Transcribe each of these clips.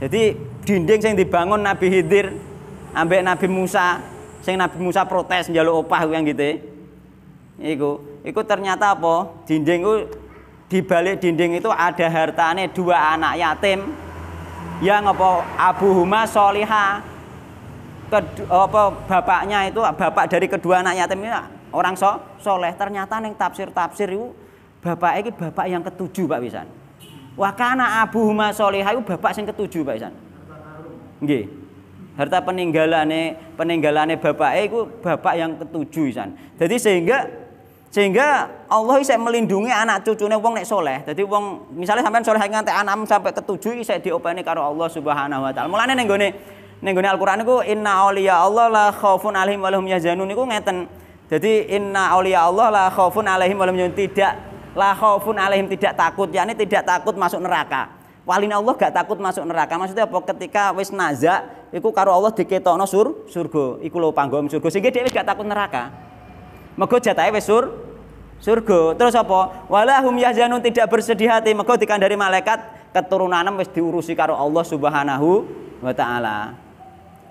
Jadi dinding yang dibangun Nabi Hidir ambek Nabi Musa, yang Nabi Musa protes jalur opah yang gitu. Ya. Iku, iku ternyata apa? Dinding itu di balik dinding itu ada hartanya dua anak yatim yang apa Huma soliha apa bapaknya itu bapak dari kedua anak yatim ini orang so, soleh ternyata neng tafsir tafsir itu bapak ini bapak yang ketujuh pak Wisan Abu Huma Solihah itu bapak sing ketujuh Pak Isan. Nggih. Harta peninggalane peninggalane bapak eh, itu bapak yang ketujuh Isan. Jadi sehingga sehingga Allah bisa melindungi anak cucunya wong nek soleh. Jadi wong misalnya sampai soleh nganti enam sampai ketujuh bisa diopeni karo Allah Subhanahu wa taala. Mulane ning gone ning gone Al-Qur'an itu inna auliya Allah la Khafun alaihim walhum yazanun yahzanun niku ngeten. Jadi inna auliya Allah la Khafun alaihim walhum yazanun tidak la khaufun alaihim tidak takut yakni tidak takut masuk neraka wali Allah gak takut masuk neraka maksudnya apa ketika wis naza iku karo Allah diketokno sur surga iku lho panggon surga sehingga dia wis gak takut neraka mego jatahe wis sur surga terus apa walahum yahzanun tidak bersedih hati mego dikandari malaikat keturunan wis diurusi karo Allah Subhanahu wa taala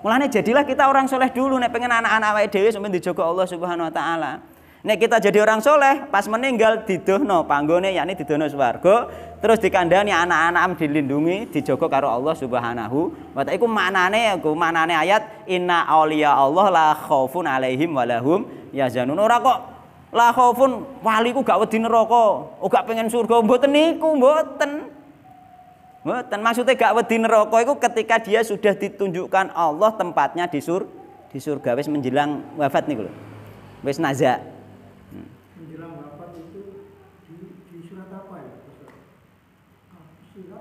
mulane jadilah kita orang soleh dulu nek pengen anak-anak awake dhewe sampe dijogo Allah Subhanahu wa taala Nek kita jadi orang soleh, pas meninggal didono panggone yakni didono swargo, terus di kandangnya anak-anak dilindungi, dijogo karo Allah Subhanahu wa taala. Iku aku mana nih ayat inna aulia Allah la khaufun alaihim walhum ya yazanun. Ora kok la khaufun wali ku gak wedi neraka, oh gak pengen surga, mboten niku mboten. Mboten maksudnya gak wedi neraka iku ketika dia sudah ditunjukkan Allah tempatnya di sur di surga wis menjelang wafat niku lho. Wis nazak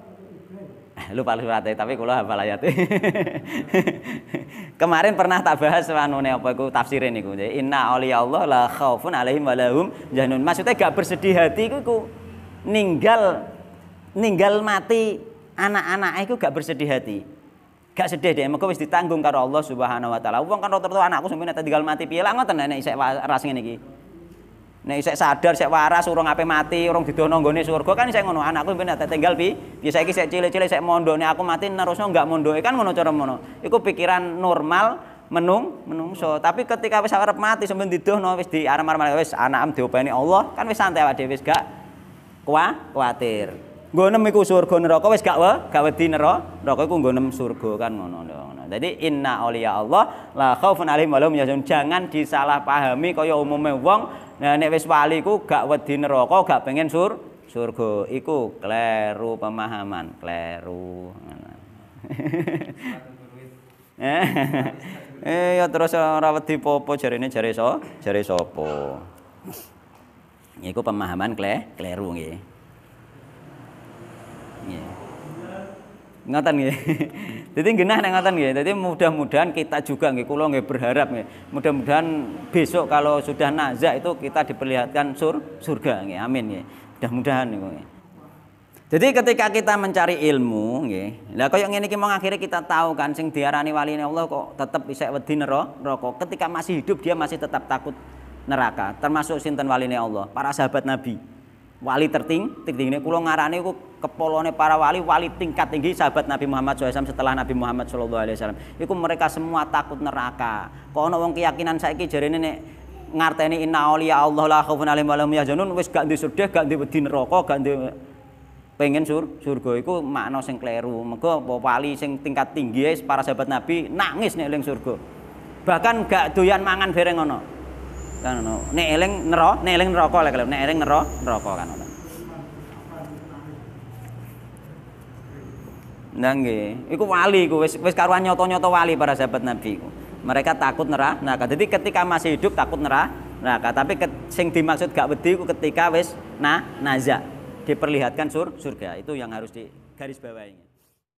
lupa surate tapi kula hafal ayate. Kemarin pernah tak bahas anune apa iku tafsire niku. Inna auliya Allah la khaufun alaihim wa lahum Maksudnya gak bersedih hati iku ninggal ninggal mati anak-anak iku gak bersedih hati. Gak sedih deh, mergo wis ditanggung karo Allah Subhanahu wa taala. Wong kan rata-rata anakku sampeyan tinggal mati piye lah ngoten nek isek ras ngene iki. Nek saya sadar, saya waras, urung ape mati, urung didono nggone surga kan saya ngono anakku ben tinggal bi. Ya saiki saya cilik-cilik saya mondone aku mati nerusno enggak mondoke kan ngono cara ngono. Iku pikiran normal menung menungso. Tapi ketika wis arep mati sampeyan didono wis di arem-arem wis anakem diopeni Allah kan wis santai awake dhewe wis gak kuwatir nggonem iku surga neraka wis gak we, gak wedi neraka, neraka iku nggonem surga kan ngono ngono. Dadi inna auliya Allah la khaufun alaihim walahum yahzanun. Jangan disalahpahami kaya umumnya wong nah, nek wis wali ku gak wedi neraka, gak pengen sur surga. Iku kleru pemahaman, kleru. Eh ya terus ora wedi popo jarine jare so, jare sapa. Iku pemahaman kle, kleru nggih nggih iya. ngoten nggih dadi genah nek nah, ngoten nggih dadi mudah-mudahan kita juga nggih kula nggih berharap nggih mudah-mudahan besok kalau sudah nazak itu kita diperlihatkan sur surga nggih amin nggih mudah-mudahan niku nggih Jadi ketika kita mencari ilmu, nggih. Lah koyo ngene iki mau akhire kita tahu kan sing diarani waline Allah kok tetap bisa wedi neraka. Ketika masih hidup dia masih tetap takut neraka, termasuk sinten waline Allah, para sahabat Nabi wali terting, tertinggi kulo ngarani ku kepolone para wali wali tingkat tinggi sahabat Nabi Muhammad SAW setelah Nabi Muhammad Shallallahu Alaihi Wasallam. Iku mereka semua takut neraka. ono wong keyakinan saya ini, nek ini inna auliya Allah lah kau alaihim wa lahum yahzanun wis gak disedih gak diwedi neraka gak di pengen sur surga iku makna sing kleru mergo wali sing tingkat tinggi para sahabat Nabi nangis nih leng surga bahkan gak doyan mangan bareng ono kan ono nek eling nero nek eling neraka lek nek eling nero neraka kan ono Nah nggih, wali iku wis wis karuan nyoto-nyoto wali para sahabat Nabi iku. Mereka takut neraka. Jadi ketika masih hidup takut neraka, tapi ke, sing dimaksud gak wedi iku ketika wis nah naza diperlihatkan sur surga. Itu yang harus digarisbawahi.